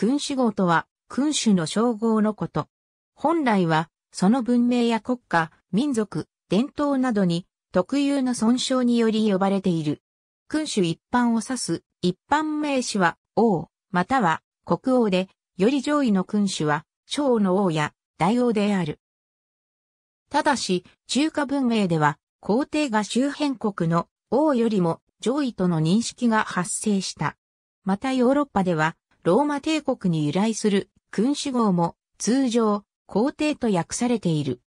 君主号とは、君主の称号のこと。本来は、その文明や国家、民族、伝統などに、特有の損傷により呼ばれている。君主一般を指す、一般名詞は、王、または、国王で、より上位の君主は、将の王や、大王である。ただし、中華文明では、皇帝が周辺国の王よりも上位との認識が発生した。またヨーロッパでは、ローマ帝国に由来する君主号も通常皇帝と訳されている。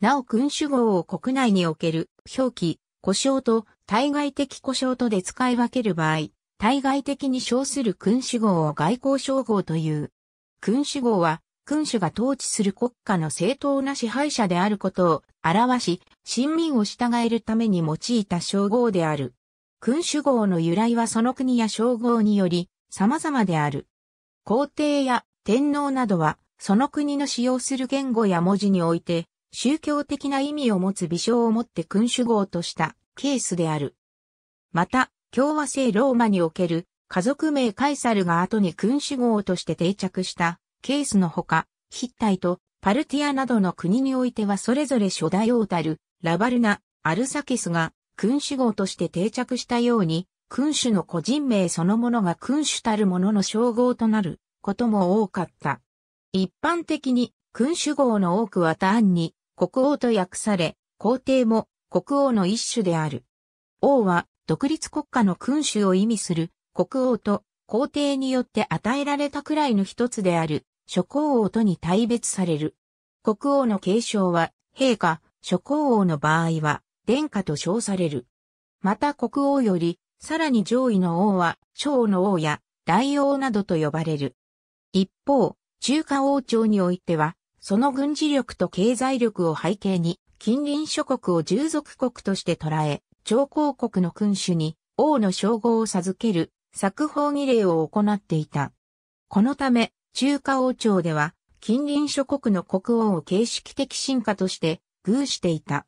なお君主号を国内における表記、故障と対外的故障とで使い分ける場合、対外的に称する君主号を外交称号という。君主号は君主が統治する国家の正当な支配者であることを表し、臣民を従えるために用いた称号である。君主号の由来はその国や称号により様々である。皇帝や天皇などは、その国の使用する言語や文字において、宗教的な意味を持つ微笑をもって君主号としたケースである。また、共和制ローマにおける家族名カイサルが後に君主号として定着したケースのほか、ヒッタイとパルティアなどの国においてはそれぞれ初代王たるラバルナ、アルサケスが君主号として定着したように、君主の個人名そのものが君主たるものの称号となることも多かった。一般的に君主号の多くは単に国王と訳され、皇帝も国王の一種である。王は独立国家の君主を意味する国王と皇帝によって与えられたくらいの一つである諸皇王とに対別される。国王の継承は陛下、諸皇王の場合は殿下と称される。また国王よりさらに上位の王は、小の王や大王などと呼ばれる。一方、中華王朝においては、その軍事力と経済力を背景に、近隣諸国を従属国として捉え、朝皇国の君主に王の称号を授ける作法儀礼を行っていた。このため、中華王朝では、近隣諸国の国王を形式的進化として、偶していた。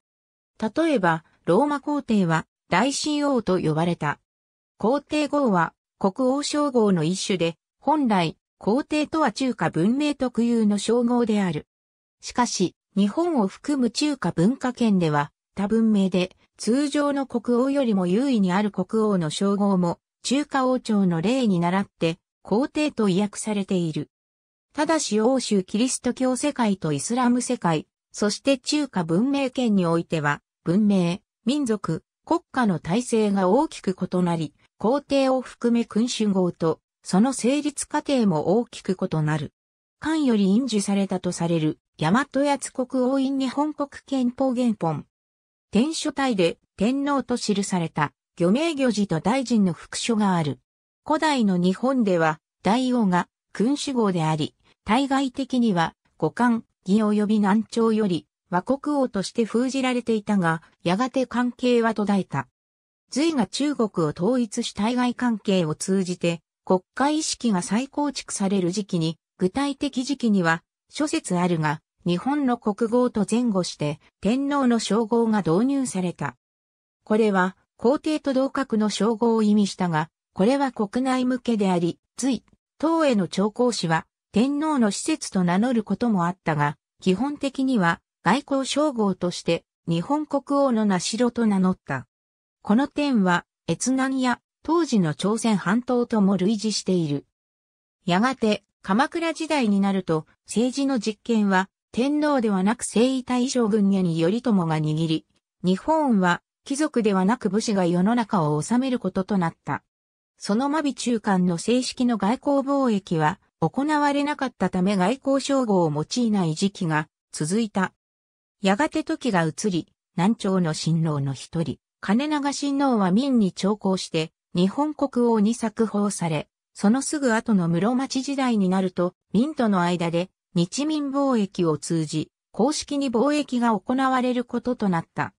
例えば、ローマ皇帝は、大神王と呼ばれた。皇帝号は国王称号の一種で、本来、皇帝とは中華文明特有の称号である。しかし、日本を含む中華文化圏では、多文明で、通常の国王よりも優位にある国王の称号も、中華王朝の例に倣って、皇帝と意訳されている。ただし欧州キリスト教世界とイスラム世界、そして中華文明圏においては、文明、民族、国家の体制が大きく異なり、皇帝を含め君主号と、その成立過程も大きく異なる。漢より印字されたとされる、大和八国王院日本国憲法原本。天書体で天皇と記された、漁名漁字と大臣の副書がある。古代の日本では、大王が君主号であり、対外的には、五官、義及び南朝より、和国王として封じられていたが、やがて関係は途絶えた。隋が中国を統一し対外関係を通じて国家意識が再構築される時期に、具体的時期には諸説あるが、日本の国号と前後して天皇の称号が導入された。これは皇帝と同格の称号を意味したが、これは国内向けであり、隋、唐への調校使は天皇の施設と名乗ることもあったが、基本的には外交称号として日本国王の名城と名乗った。この点は、越南や当時の朝鮮半島とも類似している。やがて、鎌倉時代になると、政治の実権は、天皇ではなく征夷大将軍家に頼朝が握り、日本は貴族ではなく武士が世の中を治めることとなった。その間備中間の正式の外交貿易は行われなかったため外交称号を用いない時期が続いた。やがて時が移り、南朝の新郎の一人、金長親王は明に徴行して、日本国王に作法され、そのすぐ後の室町時代になると、民との間で日民貿易を通じ、公式に貿易が行われることとなった。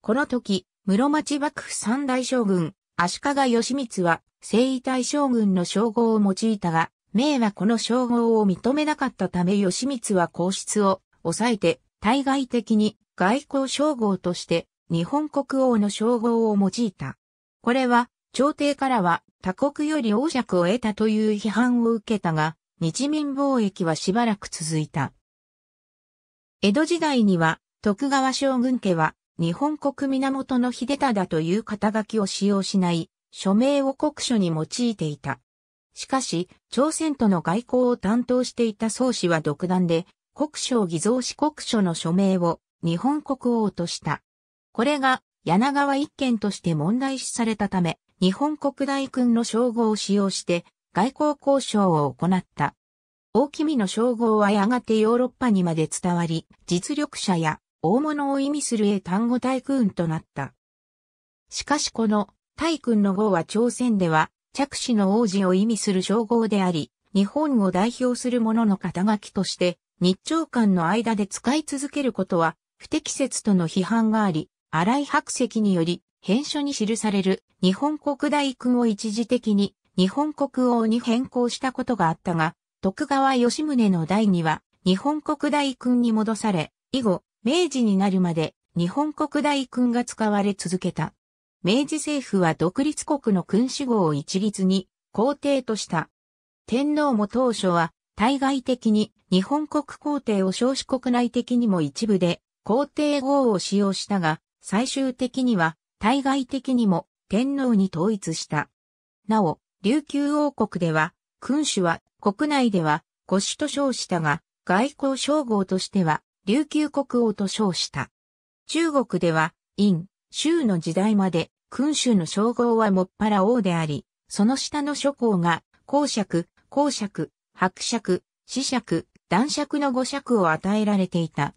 この時、室町幕府三大将軍、足利義満は、征夷大将軍の称号を用いたが、明はこの称号を認めなかったため義満は皇室を抑えて、対外的に外交称号として日本国王の称号を用いた。これは、朝廷からは他国より王爵を得たという批判を受けたが、日民貿易はしばらく続いた。江戸時代には、徳川将軍家は、日本国源の秀忠という肩書きを使用しない、署名を国書に用いていた。しかし、朝鮮との外交を担当していた宗氏は独断で、国書を偽造し国書の署名を日本国王とした。これが柳川一軒として問題視されたため、日本国大君の称号を使用して外交交渉を行った。大君の称号はやがてヨーロッパにまで伝わり、実力者や大物を意味する英単語大君となった。しかしこの大君の号は朝鮮では着手の王子を意味する称号であり、日本を代表する者の肩書きとして、日朝間の間で使い続けることは不適切との批判があり、荒井白石により、編書に記される日本国大君を一時的に日本国王に変更したことがあったが、徳川吉宗の代には日本国大君に戻され、以後、明治になるまで日本国大君が使われ続けた。明治政府は独立国の君主号を一律に皇帝とした。天皇も当初は対外的に日本国皇帝を少子国内的にも一部で皇帝号を使用したが、最終的には対外的にも天皇に統一した。なお、琉球王国では、君主は国内では古主と称したが、外交称号としては琉球国王と称した。中国では、陰、州の時代まで君主の称号はもっぱら王であり、その下の諸侯が、公爵、公爵、伯爵、子爵、男爵の五爵を与えられていた。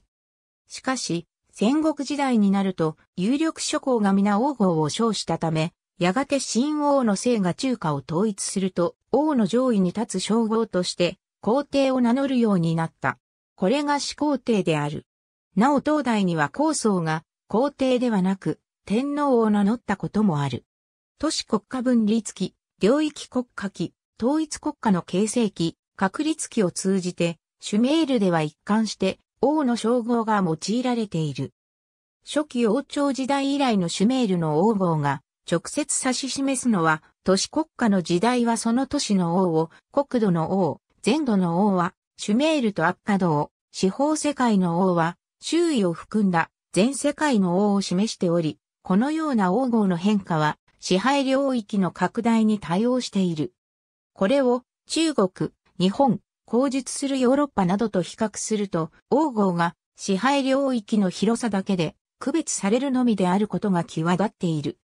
しかし、戦国時代になると、有力諸侯が皆王侯を称したため、やがて新王の姓が中華を統一すると、王の上位に立つ称号として、皇帝を名乗るようになった。これが始皇帝である。なお当代には皇宗が皇帝ではなく天皇を名乗ったこともある。都市国家分立期、領域国家期、統一国家の形成期、確立期を通じて、シュメールでは一貫して王の称号が用いられている。初期王朝時代以来のシュメールの王号が直接指し示すのは、都市国家の時代はその都市の王を、国土の王、全土の王は、シュメールとアッカドを、四方世界の王は、周囲を含んだ全世界の王を示しており、このような王号の変化は、支配領域の拡大に対応している。これを、中国、日本、口述するヨーロッパなどと比較すると、王号が支配領域の広さだけで区別されるのみであることが際立っている。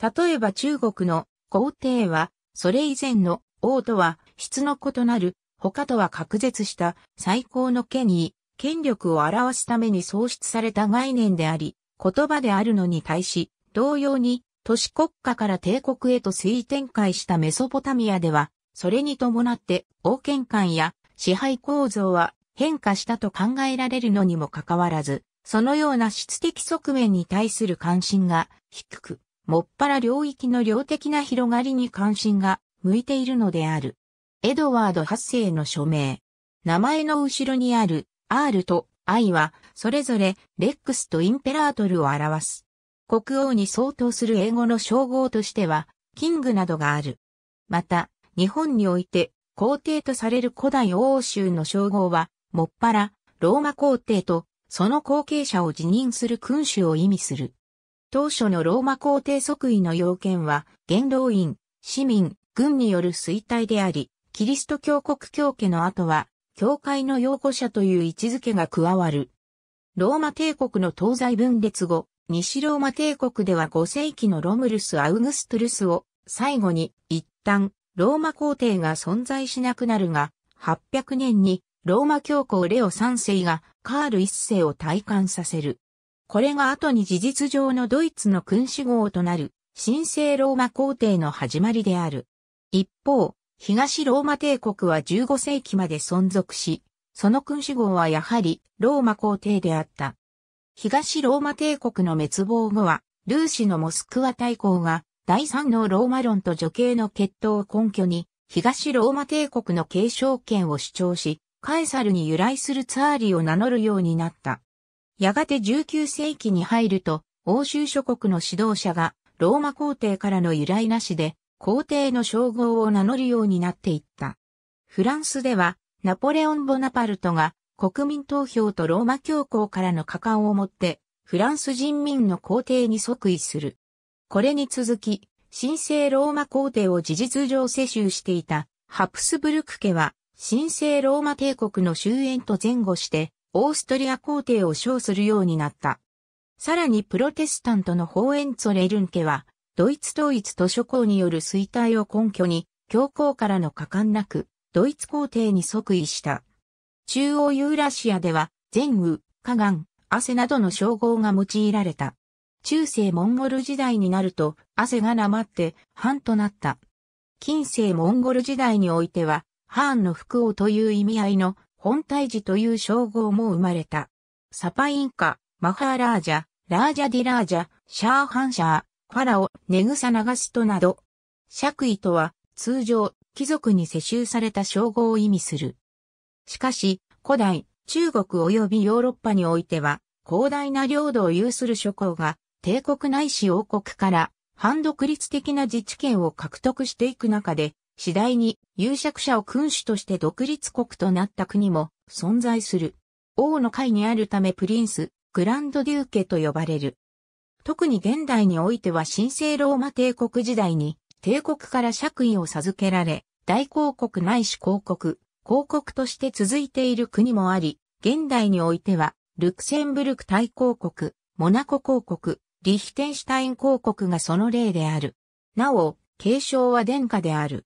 例えば中国の皇帝は、それ以前の王とは質の異なる、他とは隔絶した最高の権威、権力を表すために創出された概念であり、言葉であるのに対し、同様に都市国家から帝国へと推展開したメソポタミアでは、それに伴って王権観や支配構造は変化したと考えられるのにもかかわらず、そのような質的側面に対する関心が低く、もっぱら領域の量的な広がりに関心が向いているのである。エドワード8世の署名。名前の後ろにある R と I は、それぞれレックスとインペラートルを表す。国王に相当する英語の称号としては、キングなどがある。また、日本において皇帝とされる古代欧州の称号は、もっぱら、ローマ皇帝と、その後継者を辞任する君主を意味する。当初のローマ皇帝即位の要件は、元老院、市民、軍による衰退であり、キリスト教国教家の後は、教会の擁護者という位置づけが加わる。ローマ帝国の東西分裂後、西ローマ帝国では5世紀のロムルス・アウグストゥルスを最後に一旦ローマ皇帝が存在しなくなるが、800年にローマ教皇レオ3世がカール1世を体感させる。これが後に事実上のドイツの君主号となる、神聖ローマ皇帝の始まりである。一方、東ローマ帝国は15世紀まで存続し、その君主号はやはりローマ皇帝であった。東ローマ帝国の滅亡後は、ルーシのモスクワ大公が第三のローマ論と女系の血統を根拠に、東ローマ帝国の継承権を主張し、カエサルに由来するツァーリを名乗るようになった。やがて19世紀に入ると、欧州諸国の指導者がローマ皇帝からの由来なしで皇帝の称号を名乗るようになっていった。フランスではナポレオン・ボナパルトが国民投票とローマ教皇からの加冠をもってフランス人民の皇帝に即位する。これに続き、神聖ローマ皇帝を事実上世襲していたハプスブルク家は、神聖ローマ帝国の終焉と前後して、オーストリア皇帝を称するようになった。さらにプロテスタントのホーエンツォレルン家は、ドイツ統一と諸侯による衰退を根拠に、教皇からの果敢なく、ドイツ皇帝に即位した。中央ユーラシアでは、前雨、下岸、汗などの称号が用いられた。中世モンゴル時代になると汗がなまって藩となった。近世モンゴル時代においては、藩の福王という意味合いの本体寺という称号も生まれた。サパインカ、マハーラージャ、ラージャディラージャ、シャーハンシャー、ファラオ、ネグサナガストなど。爵位とは通常貴族に世襲された称号を意味する。しかし、古代、中国及びヨーロッパにおいては、広大な領土を有する諸侯が帝国ないし王国から反独立的な自治権を獲得していく中で、次第に有釈者を君主として独立国となった国も存在する。王の会にあるためプリンス、グランドデューケと呼ばれる。特に現代においては神聖ローマ帝国時代に帝国から爵位を授けられ、大公国ないし公国、公国として続いている国もあり、現代においては、ルクセンブルク大公国、モナコ公国、リヒテンシュタイン公国がその例である。なお、継承は殿下である。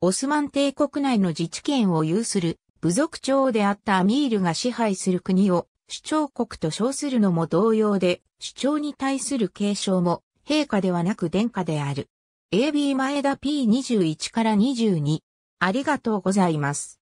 オスマン帝国内の自治権を有する部族長であったアミールが支配する国を主張国と称するのも同様で、主張に対する継承も陛下ではなく殿下である。AB 前田 P21 から22。ありがとうございます。